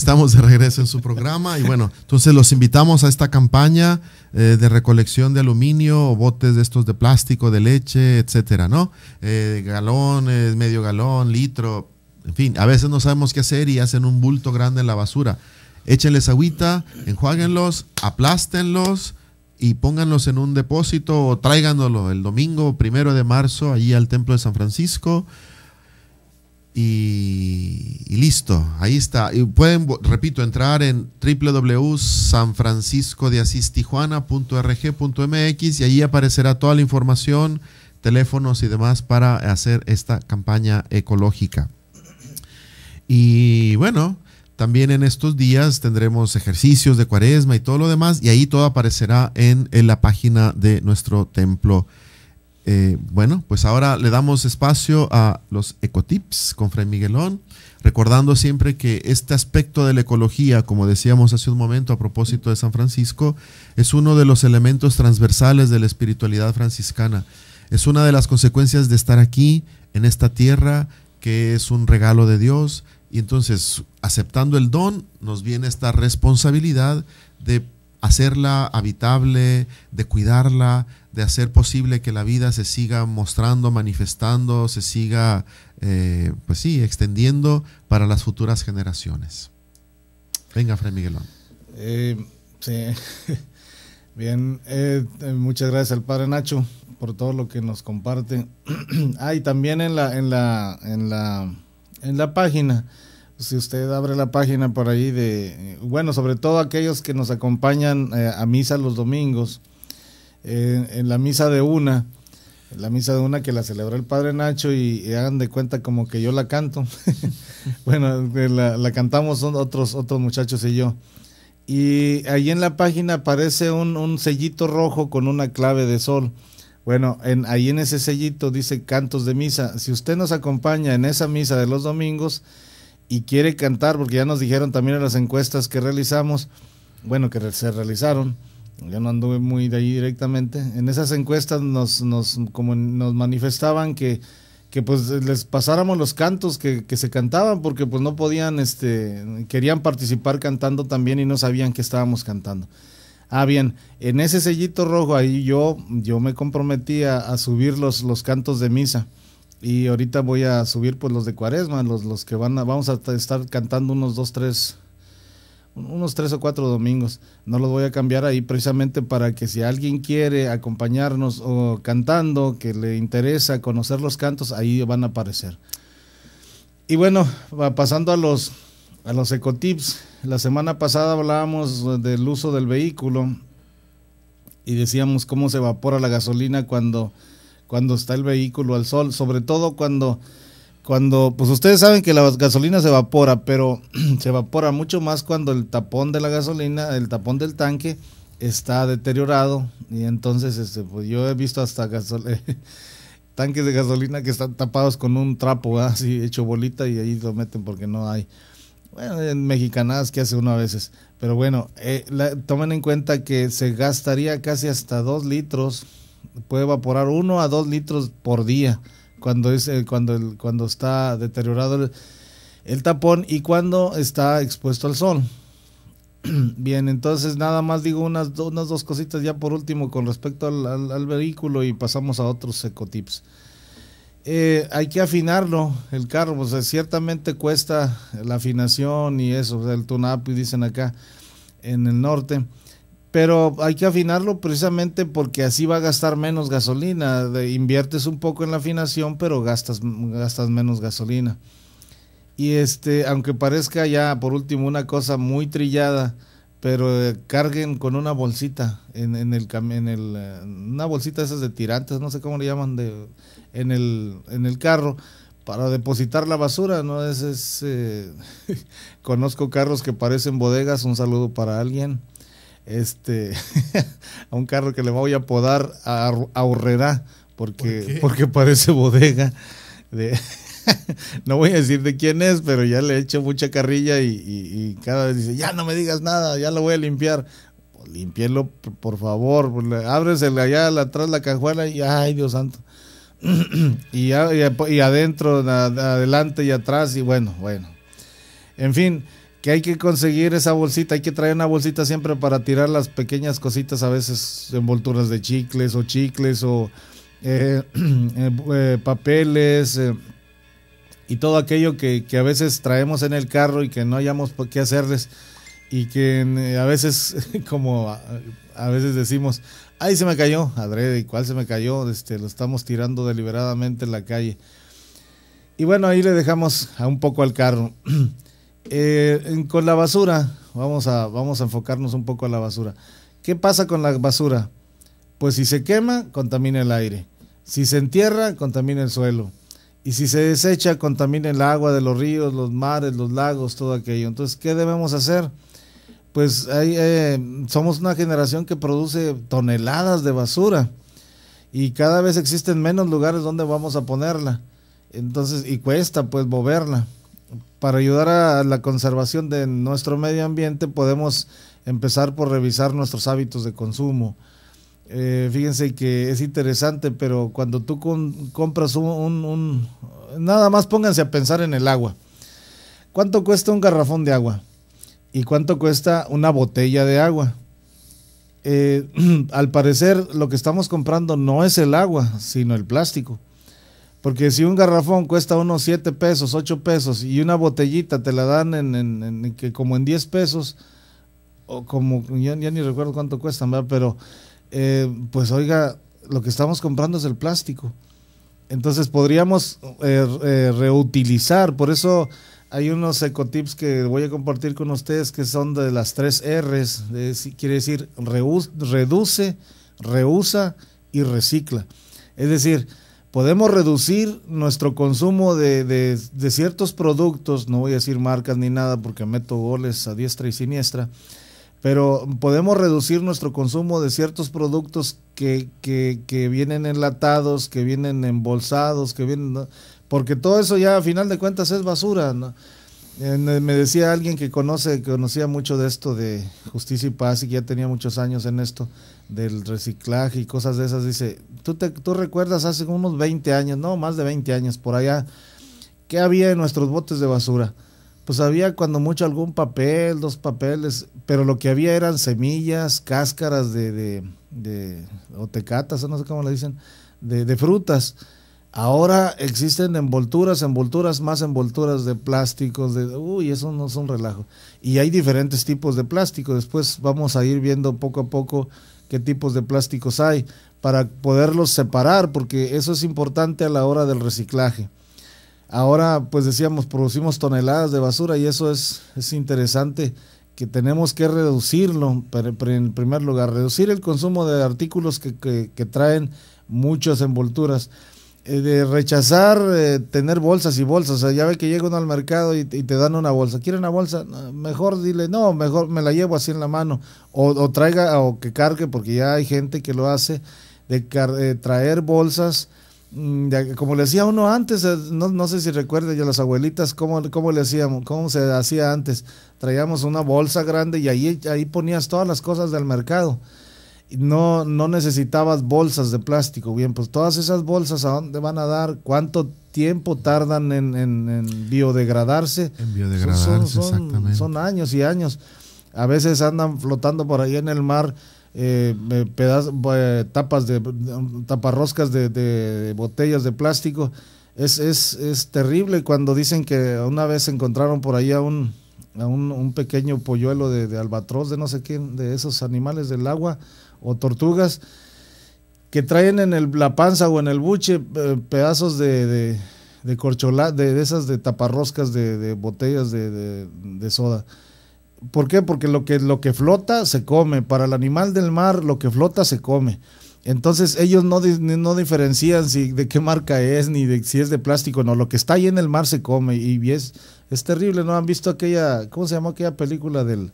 estamos de regreso en su programa y bueno, entonces los invitamos a esta campaña eh, de recolección de aluminio, o botes de estos de plástico, de leche, etcétera, ¿no? Eh, galones, eh, medio galón, litro, en fin, a veces no sabemos qué hacer y hacen un bulto grande en la basura. Échenles agüita, enjuáguenlos, aplástenlos y pónganlos en un depósito o tráiganlo el domingo primero de marzo allí al Templo de San Francisco y, listo, ahí está. Y pueden, repito, entrar en www.sanfranciscodeasistijuana.org.mx y ahí aparecerá toda la información, teléfonos y demás para hacer esta campaña ecológica. Y bueno, también en estos días tendremos ejercicios de cuaresma y todo lo demás y ahí todo aparecerá en la página de nuestro templo eh, bueno, pues ahora le damos espacio a los ecotips con Fray Miguelón, recordando siempre que este aspecto de la ecología, como decíamos hace un momento a propósito de San Francisco, es uno de los elementos transversales de la espiritualidad franciscana. Es una de las consecuencias de estar aquí, en esta tierra, que es un regalo de Dios. Y entonces, aceptando el don, nos viene esta responsabilidad de hacerla habitable, de cuidarla, de hacer posible que la vida se siga mostrando, manifestando, se siga, eh, pues sí, extendiendo para las futuras generaciones. Venga, Fray Miguelón. Eh, sí. Bien, eh, muchas gracias al Padre Nacho por todo lo que nos comparte. ah, y también en la, en la, en la, en la página pues, si usted abre la página por ahí de, eh, bueno, sobre todo aquellos que nos acompañan eh, a misa los domingos, en la misa de una, la misa de una que la celebró el padre Nacho y, hagan de cuenta como que yo la canto. bueno, eh, la, la, cantamos otros, otros muchachos y yo. Y ahí en la página aparece un, sellito rojo con una clave de sol. Bueno, en, ahí en ese sellito dice cantos de misa. Si usted nos acompaña en esa misa de los domingos, y quiere cantar, porque ya nos dijeron también en las encuestas que realizamos, bueno, que se realizaron, ya no anduve muy de ahí directamente, en esas encuestas nos, nos, como nos manifestaban que, que pues les pasáramos los cantos que, se cantaban, porque pues no podían, este, querían participar cantando también y no sabían que estábamos cantando. Ah, bien, en ese sellito rojo ahí yo, yo me comprometí a, a subir los, los cantos de misa y ahorita voy a subir pues los de Cuaresma, los, los que van a, vamos a estar cantando unos dos, tres, unos tres o cuatro domingos. No los voy a cambiar ahí precisamente para que si alguien quiere acompañarnos o cantando, que le interesa conocer los cantos, ahí van a aparecer. Y bueno, pasando a los, a los ecotips, la semana pasada hablábamos del uso del vehículo y decíamos cómo se evapora la gasolina cuando cuando está el vehículo al sol, sobre todo cuando, cuando, pues ustedes saben que la gasolina se evapora, pero se evapora mucho más cuando el tapón de la gasolina, el tapón del tanque está deteriorado y entonces, este, pues yo he visto hasta tanques de gasolina que están tapados con un trapo así hecho bolita y ahí lo meten porque no hay. Bueno, en mexicanadas que hace uno a veces. Pero bueno, eh, tomen en cuenta que se gastaría casi hasta 2 litros puede evaporar 1 a 2 litros por día cuando, es, eh, cuando, el, cuando está deteriorado el, tapón y cuando está expuesto al sol. Bien, entonces nada más digo unas, unas dos cositas ya por último con respecto al, vehículo y pasamos a otros ecotips. Eh, hay que afinarlo, el carro, ciertamente cuesta la afinación y eso, el tune dicen acá en el norte pero hay que afinarlo precisamente porque así va a gastar menos gasolina. inviertes un poco en la afinación, pero gastas, gastas menos gasolina. Y este, aunque parezca ya por último una cosa muy trillada, pero eh, carguen con una bolsita en, en el en el eh, una bolsita esas de tirantes, no sé cómo le llaman de en el en el carro para depositar la basura, no es, es eh, conozco carros que parecen bodegas, un saludo para alguien este, a un carro que le voy a apodar a porque, porque parece bodega. no voy a decir de quién es, pero ya le he hecho mucha carrilla y, cada vez dice, ya no me digas nada, ya lo voy a limpiar. Pues, limpielo, por favor, pues, Ábresele allá atrás la cajuela y, ay, Dios santo. y, y, adentro, adelante y atrás y bueno, bueno. En fin, que hay que conseguir esa bolsita, hay que traer una bolsita siempre para tirar las pequeñas cositas, a veces envolturas de chicles o chicles o eh, eh, eh, papeles y todo aquello que, a veces traemos en el carro y que no hayamos por qué hacerles y que a veces como a, veces decimos, ...ahí se me cayó, adrede, ¿y cuál se me cayó? Este, lo estamos tirando deliberadamente en la calle. Y bueno, ahí le dejamos a un poco al carro. Eh, con la basura, vamos a, vamos a enfocarnos un poco a la basura. ¿Qué pasa con la basura? Pues si se quema, contamina el aire. Si se entierra, contamina el suelo. Y si se desecha, contamina el agua de los ríos, los mares, los lagos, todo aquello. Entonces, ¿qué debemos hacer? Pues eh, somos una generación que produce toneladas de basura y cada vez existen menos lugares donde vamos a ponerla. Entonces, y cuesta pues moverla para ayudar a la conservación de nuestro medio ambiente, podemos empezar por revisar nuestros hábitos de consumo. Eh, fíjense que es interesante, pero cuando tú compras un, Nada más pónganse a pensar en el agua. ¿Cuánto cuesta un garrafón de agua? ¿Y cuánto cuesta una botella de agua? Eh, al parecer lo que estamos comprando no es el agua, sino el plástico. Porque si un garrafón cuesta unos 7 pesos, 8 pesos y una botellita te la dan en, como en 10 pesos, o como, ya, ni recuerdo cuánto cuestan, ¿verdad? pero eh, pues oiga, lo que estamos comprando es el plástico. Entonces podríamos eh, eh, reutilizar, por eso hay unos ecotips que voy a compartir con ustedes que son de las tres R's, quiere decir reduce, reusa y recicla. Es decir, podemos reducir nuestro consumo de, ciertos productos, no voy a decir marcas ni nada porque meto goles a diestra y siniestra, pero podemos reducir nuestro consumo de ciertos productos que, vienen enlatados, que vienen embolsados, que vienen... Porque todo eso ya a final de cuentas es basura. Eh, me decía alguien que conoce, que conocía mucho de esto de justicia y paz y que ya tenía muchos años en esto, del reciclaje y cosas de esas, dice, ¿tú, te, tú recuerdas hace unos 20 años, no, más de 20 años por allá, ¿qué había en nuestros botes de basura? Pues había cuando mucho algún papel, dos papeles, pero lo que había eran semillas, cáscaras de, de, de o no sé cómo le dicen, de, frutas. Ahora existen envolturas, envolturas, más envolturas de plásticos, de, uy, eso no es un relajo. Y hay diferentes tipos de plástico, después vamos a ir viendo poco a poco qué tipos de plásticos hay para poderlos separar, porque eso es importante a la hora del reciclaje. Ahora, pues decíamos, producimos toneladas de basura y eso es, es interesante que tenemos que reducirlo, en primer lugar, reducir el consumo de artículos que traen muchas envolturas. Eh, de rechazar eh, tener bolsas y bolsas. O sea, ya ve que llega uno al mercado y, te dan una bolsa. ¿Quiere una bolsa? Mejor dile, no, mejor me la llevo así en la mano. O, traiga, o que cargue, porque ya hay gente que lo hace, de eh, traer bolsas. Mm, como le decía uno antes, no, sé si recuerda ya las abuelitas, cómo, le hacíamos, cómo se hacía antes. Traíamos una bolsa grande y ahí, ahí ponías todas las cosas del mercado no, no necesitabas bolsas de plástico. Bien, pues todas esas bolsas, ¿a dónde van a dar? ¿Cuánto tiempo tardan en, biodegradarse? biodegradarse, son, exactamente. Son años y años. A veces andan flotando por ahí en el mar eh, eh, pedazos, eh, tapas de taparroscas de, botellas de plástico. Es, es, es terrible cuando dicen que una vez encontraron por ahí a un, pequeño polluelo de, de albatros, de no sé quién, de esos animales del agua, o tortugas que traen en el, la panza o en el buche eh, pedazos de, de, de corchola, de, esas de taparroscas de, botellas de, soda. ¿Por qué? Porque lo que, lo que flota se come. Para el animal del mar, lo que flota se come. Entonces ellos no, no diferencian si, de qué marca es, ni si es de plástico, no. Lo que está ahí en el mar se come y es, es terrible, ¿no? Han visto aquella, ¿cómo se llamó aquella película del,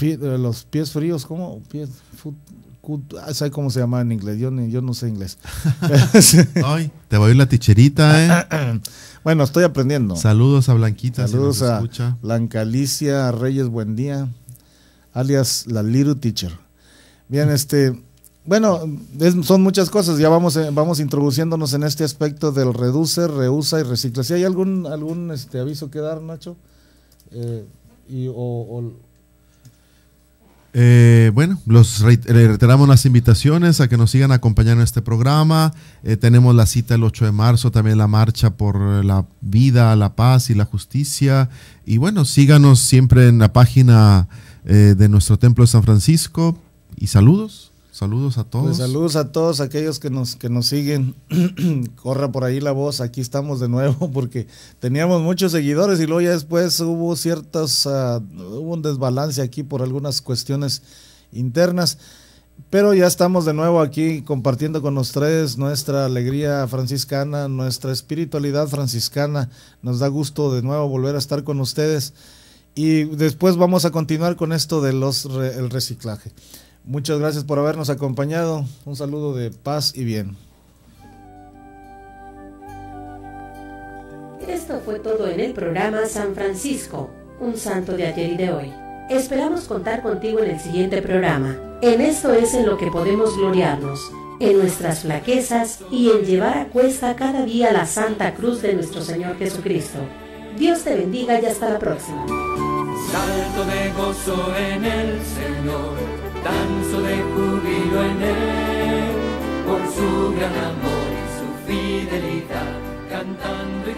eh, los pies fríos, ¿cómo? Pies, ah, ¿Sabes cómo se llama en inglés? Yo, yo no sé inglés. Ay, te voy a ir la ticherita, ¿eh? bueno, estoy aprendiendo. Saludos a Blanquita. Saludos a escucha. Blanca Alicia Reyes Buendía, alias la Little Teacher. Bien, este, bueno, son muchas cosas. Ya vamos, eh, vamos introduciéndonos en este aspecto del reduce, reusa y recicla. ¿Si hay algún, algún este, aviso que dar, Nacho? Eh, y, o eh, bueno, los reiteramos las invitaciones a que nos sigan acompañando en este programa. Eh, tenemos la cita el 8 de marzo, también la marcha por la vida, la paz y la justicia. Y bueno, síganos siempre en la página eh, de nuestro Templo de San Francisco. Y saludos. Saludos a todos. Pues saludos a todos aquellos que nos, que nos siguen. Corra por ahí la voz, aquí estamos de nuevo porque teníamos muchos seguidores y luego ya después hubo ciertas, ah, hubo un desbalance aquí por algunas cuestiones internas. Pero ya estamos de nuevo aquí compartiendo con ustedes nuestra alegría franciscana, nuestra espiritualidad franciscana. Nos da gusto de nuevo volver a estar con ustedes. Y después vamos a continuar con esto del reciclaje. Muchas gracias por habernos acompañado. Un saludo de paz y bien. Esto fue todo en el programa San Francisco, un santo de ayer y de hoy. Esperamos contar contigo en el siguiente programa. En esto es en lo que podemos gloriarnos, en nuestras flaquezas y en llevar a cuesta cada día la Santa Cruz de nuestro Señor Jesucristo. Dios te bendiga y hasta la próxima. Salto de gozo en el Señor danzo de jubilo en él, por su gran amor y su fidelidad, cantando y